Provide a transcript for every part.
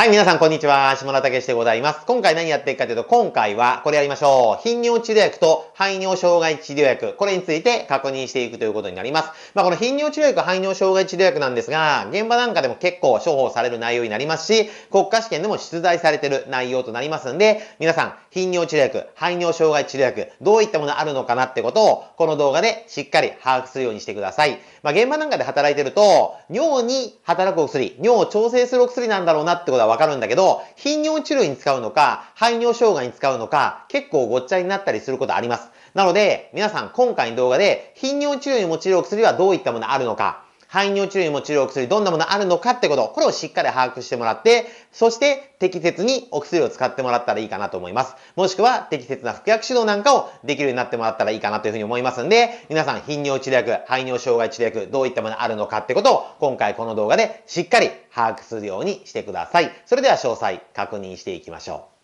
はい、皆さん、こんにちは。下田武史でございます。今回何やっていくかというと、今回はこれやりましょう。頻尿治療薬と排尿障害治療薬、これについて確認していくということになります。まあ、この頻尿治療薬、排尿障害治療薬なんですが、現場なんかでも結構処方される内容になりますし、国家試験でも出題されてる内容となりますんで、皆さん、頻尿治療薬、排尿障害治療薬、どういったものあるのかなってことを、この動画でしっかり把握するようにしてください。まあ、現場なんかで働いてると、尿に働くお薬、尿を調整するお薬なんだろうなってことはわかるんだけど、頻尿治療に使うのか、排尿障害に使うのか、結構ごっちゃになったりすることあります。なので、皆さん今回の動画で、頻尿治療に用いるお薬はどういったものあるのか、排尿治療に用いるお薬どんなものあるのかってこと、これをしっかり把握してもらって、そして適切にお薬を使ってもらったらいいかなと思います。もしくは適切な服薬指導なんかをできるようになってもらったらいいかなというふうに思いますんで、皆さん頻尿治療薬、排尿障害治療薬、どういったものあるのかってことを今回この動画でしっかり把握するようにしてください。それでは詳細確認していきましょう。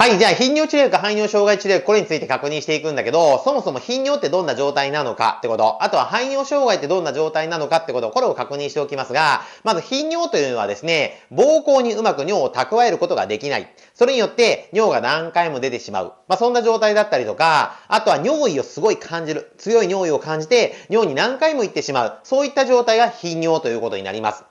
はい。じゃあ、頻尿治療か排尿障害治療、これについて確認していくんだけど、そもそも頻尿ってどんな状態なのかってこと、あとは排尿障害ってどんな状態なのかってこと、これを確認しておきますが、まず頻尿というのはですね、膀胱にうまく尿を蓄えることができない。それによって尿が何回も出てしまう。まあ、そんな状態だったりとか、あとは尿意をすごい感じる。強い尿意を感じて、尿に何回も行ってしまう。そういった状態が頻尿ということになります。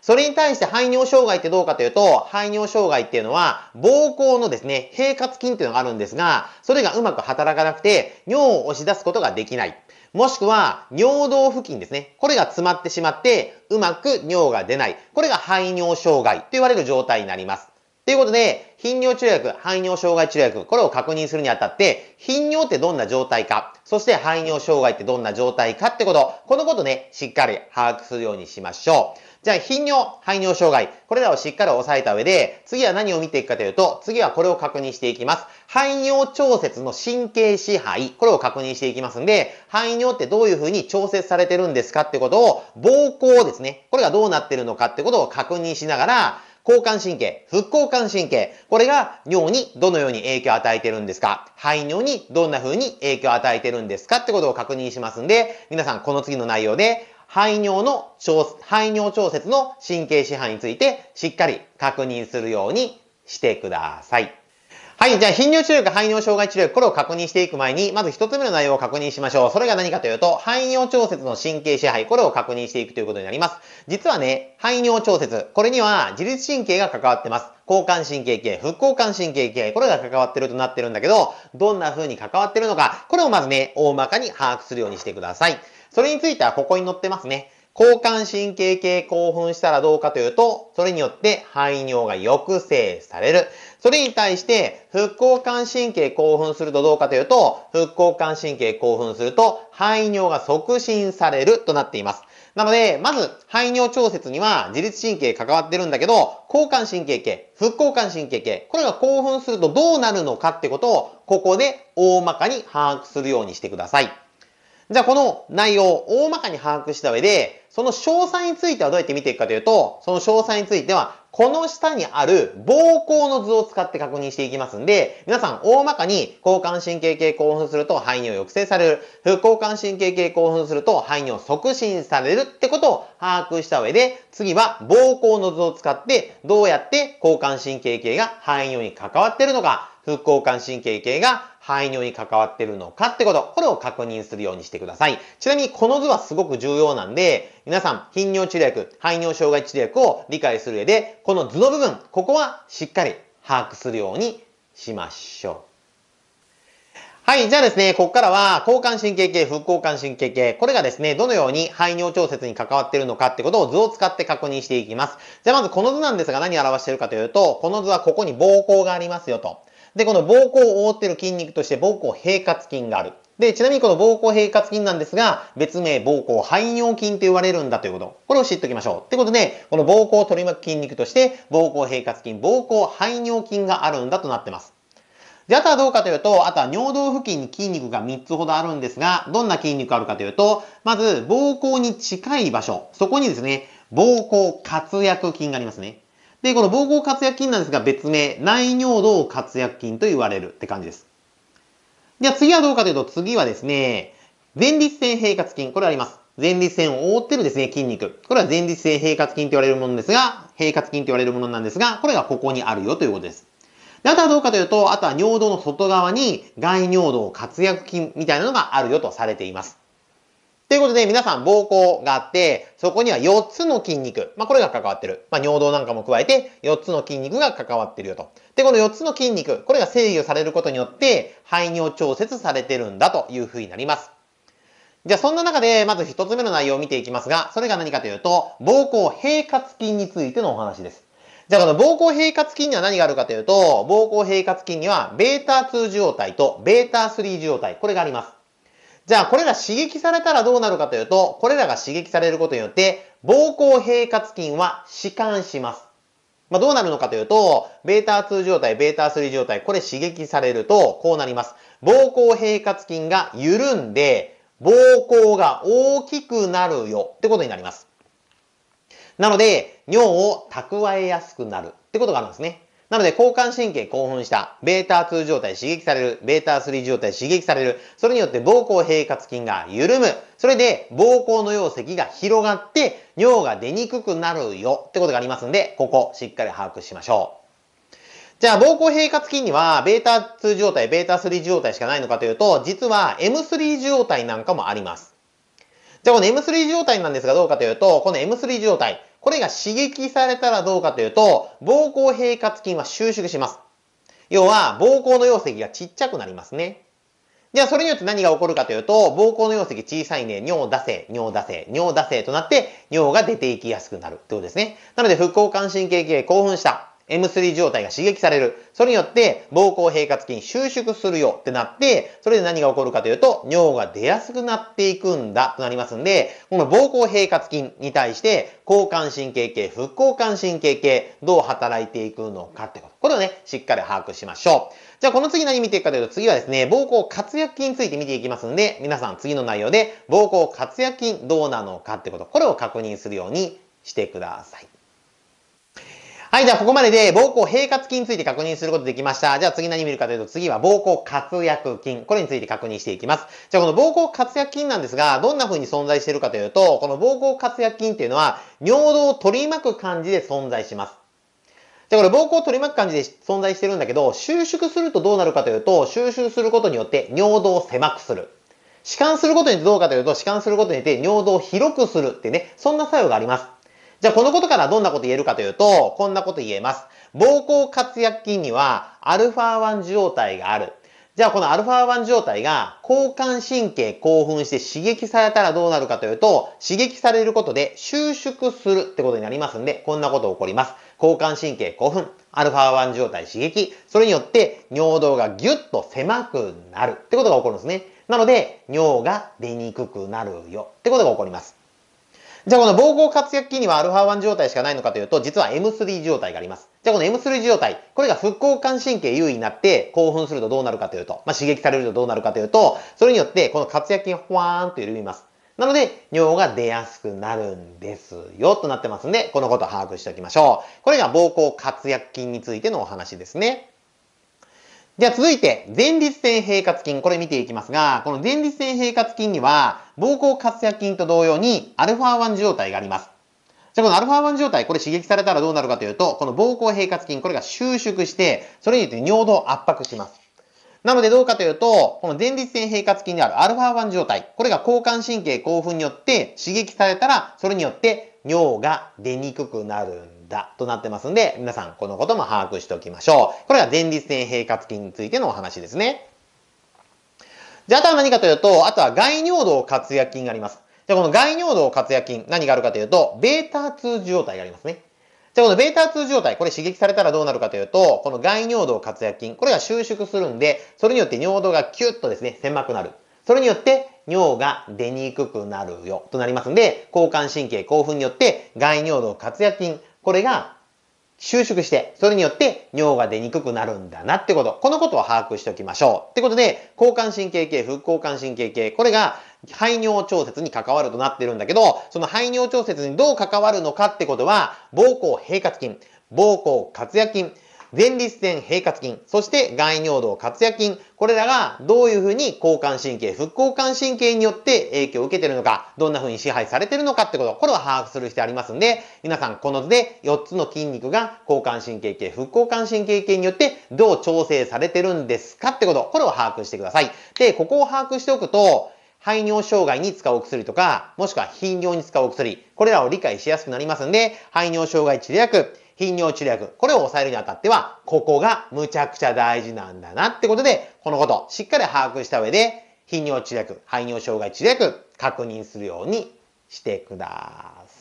それに対して排尿障害ってどうかというと、排尿障害っていうのは、膀胱のですね、平滑筋っていうのがあるんですが、それがうまく働かなくて、尿を押し出すことができない。もしくは、尿道付近ですね。これが詰まってしまって、うまく尿が出ない。これが排尿障害と言われる状態になります。ということで、頻尿治療薬、排尿障害治療薬、これを確認するにあたって、頻尿ってどんな状態か、そして排尿障害ってどんな状態かってこと、このことね、しっかり把握するようにしましょう。じゃあ、頻尿、排尿障害、これらをしっかり押さえた上で、次は何を見ていくかというと、次はこれを確認していきます。排尿調節の神経支配、これを確認していきますんで、排尿ってどういうふうに調節されてるんですかってことを、膀胱ですね、これがどうなってるのかってことを確認しながら、交感神経、副交感神経、これが尿にどのように影響を与えてるんですか排尿にどんな風に影響を与えてるんですかってことを確認しますんで、皆さんこの次の内容で、排尿の調、排尿調節の神経支配についてしっかり確認するようにしてください。はい。じゃあ、頻尿治療か排尿障害治療これを確認していく前に、まず一つ目の内容を確認しましょう。それが何かというと、排尿調節の神経支配、これを確認していくということになります。実はね、排尿調節、これには自律神経が関わってます。交感神経系、副交感神経系、これが関わってるとなってるんだけど、どんな風に関わってるのか、これをまずね、大まかに把握するようにしてください。それについてはここに載ってますね。交感神経系興奮したらどうかというと、それによって排尿が抑制される。それに対して、副交感神経興奮するとどうかというと、副交感神経興奮すると排尿が促進されるとなっています。なので、まず、排尿調節には自律神経関わってるんだけど、交感神経系、副交感神経系、これが興奮するとどうなるのかってことを、ここで大まかに把握するようにしてください。じゃあこの内容を大まかに把握した上で、その詳細についてはどうやって見ていくかというと、その詳細については、この下にある膀胱の図を使って確認していきますんで、皆さん大まかに交感神経系興奮すると排尿抑制される、副交感神経系興奮すると排尿促進されるってことを把握した上で、次は膀胱の図を使ってどうやって交感神経系が排尿に関わっているのか、副交感神経系が排尿に関わってるのかってこと、これを確認するようにしてください。ちなみにこの図はすごく重要なんで、皆さん、頻尿治療薬、排尿障害治療薬を理解する上で、この図の部分、ここはしっかり把握するようにしましょう。はい。じゃあですね、ここからは、交感神経系、副交感神経系。これがですね、どのように排尿調節に関わっているのかってことを図を使って確認していきます。じゃあまずこの図なんですが何を表しているかというと、この図はここに膀胱がありますよと。で、この膀胱を覆ってる筋肉として膀胱平滑筋がある。で、ちなみにこの膀胱平滑筋なんですが、別名膀胱排尿筋と言われるんだということ。これを知っておきましょう。ってことで、この膀胱を取り巻く筋肉として、膀胱平滑筋、膀胱排尿筋があるんだとなってます。で、あとはどうかというと、あとは尿道付近に筋肉が3つほどあるんですが、どんな筋肉あるかというと、まず、膀胱に近い場所。そこにですね、膀胱活躍筋がありますね。で、この膀胱括約筋なんですが、別名、内尿道括約筋と言われるって感じです。じゃあ次はどうかというと、次はですね、前立腺平滑筋。これあります。前立腺を覆ってるですね、筋肉。これは前立腺平滑筋と言われるものですが、平滑筋と言われるものなんですが、これがここにあるよということです。であとはどうかというと、あとは尿道の外側に外尿道括約筋みたいなのがあるよとされています。ということで、皆さん、膀胱があって、そこには4つの筋肉。まあ、これが関わってる。まあ、尿道なんかも加えて、4つの筋肉が関わってるよと。で、この4つの筋肉、これが制御されることによって、排尿調節されてるんだというふうになります。じゃあ、そんな中で、まず1つ目の内容を見ていきますが、それが何かというと、膀胱平滑筋についてのお話です。じゃあ、この膀胱平滑筋には何があるかというと、膀胱平滑筋には、β2 受容体と β3 受容体、これがあります。じゃあ、これら刺激されたらどうなるかというと、これらが刺激されることによって、膀胱平滑筋は弛緩します。まあ、どうなるのかというと、ベータ2状態、ベータ3状態、これ刺激されると、こうなります。膀胱平滑筋が緩んで、膀胱が大きくなるよってことになります。なので、尿を蓄えやすくなるってことがあるんですね。なので、交感神経興奮した、ベータ2状態刺激される、ベータ3状態刺激される、それによって膀胱平滑筋が緩む、それで膀胱の容積が広がって尿が出にくくなるよってことがありますんで、ここしっかり把握しましょう。じゃあ、膀胱平滑筋には、ベータ2状態、ベータ3状態しかないのかというと、実は M3 状態なんかもあります。じゃあこの M3 状態なんですがどうかというと、この M3 状態、これが刺激されたらどうかというと、膀胱平滑筋は収縮します。要は、膀胱の容積がちっちゃくなりますね。じゃあそれによって何が起こるかというと、膀胱の容積小さいね、尿出せ、尿出せ、尿出せとなって、尿が出ていきやすくなるってことですね。なので、副交感神経系興奮した。M3 状態が刺激される。それによって膀胱平滑筋収縮するよってなって、それで何が起こるかというと、尿が出やすくなっていくんだとなりますんで、この膀胱平滑筋に対して、交感神経系、副交感神経系、どう働いていくのかってこと。これをね、しっかり把握しましょう。じゃあこの次何見ていくかというと、次はですね、膀胱活躍筋について見ていきますんで、皆さん次の内容で、膀胱活躍筋どうなのかってこと。これを確認するようにしてください。はい、じゃあここまでで、膀胱平滑筋について確認することできました。じゃあ次何見るかというと、次は膀胱活躍筋。これについて確認していきます。じゃあこの膀胱活躍筋なんですが、どんな風に存在しているかというと、この膀胱活躍筋っていうのは、尿道を取り巻く感じで存在します。じゃあこれ膀胱を取り巻く感じで存在してるんだけど、収縮するとどうなるかというと、収縮することによって尿道を狭くする。弛緩することによってどうかというと、弛緩することによって尿道を広くするってね、そんな作用があります。じゃあこのことからどんなこと言えるかというと、こんなこと言えます。膀胱括約筋には α1 受容体がある。じゃあこの α1 受容体が交感神経興奮して刺激されたらどうなるかというと、刺激されることで収縮するってことになりますんで、こんなこと起こります。交感神経興奮、α1 受容体刺激、それによって尿道がギュッと狭くなるってことが起こるんですね。なので、尿が出にくくなるよってことが起こります。じゃあこの膀胱活躍期には α1 状態しかないのかというと、実は M3 状態があります。じゃあこの M3 状態、これが副交感神経優位になって興奮するとどうなるかというと、まあ、刺激されるとどうなるかというと、それによってこの活躍筋がふわーんと緩みます。なので、尿が出やすくなるんですよ、となってますんで、このことを把握しておきましょう。これが膀胱活躍筋についてのお話ですね。じゃあ続いて、前立腺平滑筋。これ見ていきますが、この前立腺平滑筋には、膀胱活躍筋と同様に、アルファ1状態があります。じゃあこのアルファ1状態、これ刺激されたらどうなるかというと、この膀胱平滑筋、これが収縮して、それによって尿道を圧迫します。なのでどうかというと、この前立腺平滑筋である α1 状態、これが交感神経興奮によって刺激されたら、それによって尿が出にくくなるんだとなってますんで、皆さんこのことも把握しておきましょう。これが前立腺平滑筋についてのお話ですね。じゃあ、あとは何かというと、あとは外尿道活躍筋があります。じゃあ、この外尿道活躍筋、何があるかというと、ベータ2状態がありますね。で、この β2 状態、これ刺激されたらどうなるかというと、この外尿道括約筋、これが収縮するんで、それによって尿道がキュッとですね、狭くなる。それによって、尿が出にくくなるよ、となりますんで、交感神経興奮によって、外尿道括約筋、これが収縮して、それによって尿が出にくくなるんだなってこと。このことを把握しておきましょう。ってことで、交感神経系、副交感神経系、これが排尿調節に関わるとなってるんだけど、その排尿調節にどう関わるのかってことは、膀胱平滑筋、膀胱活躍筋、前立腺平滑筋、そして外尿道活躍筋、これらがどういうふうに交感神経、副交感神経によって影響を受けているのか、どんなふうに支配されているのかってこと、これは把握する必要ありますんで、皆さんこの図で4つの筋肉が交感神経系、副交感神経系によってどう調整されているんですかってこと、これを把握してください。で、ここを把握しておくと、排尿障害に使うお薬とか、もしくは頻尿に使うお薬、これらを理解しやすくなりますんで、排尿障害治療薬、頻尿治療薬、これを抑えるにあたっては、ここがむちゃくちゃ大事なんだなってことで、このこと、しっかり把握した上で、頻尿治療薬、排尿障害治療薬、確認するようにしてください。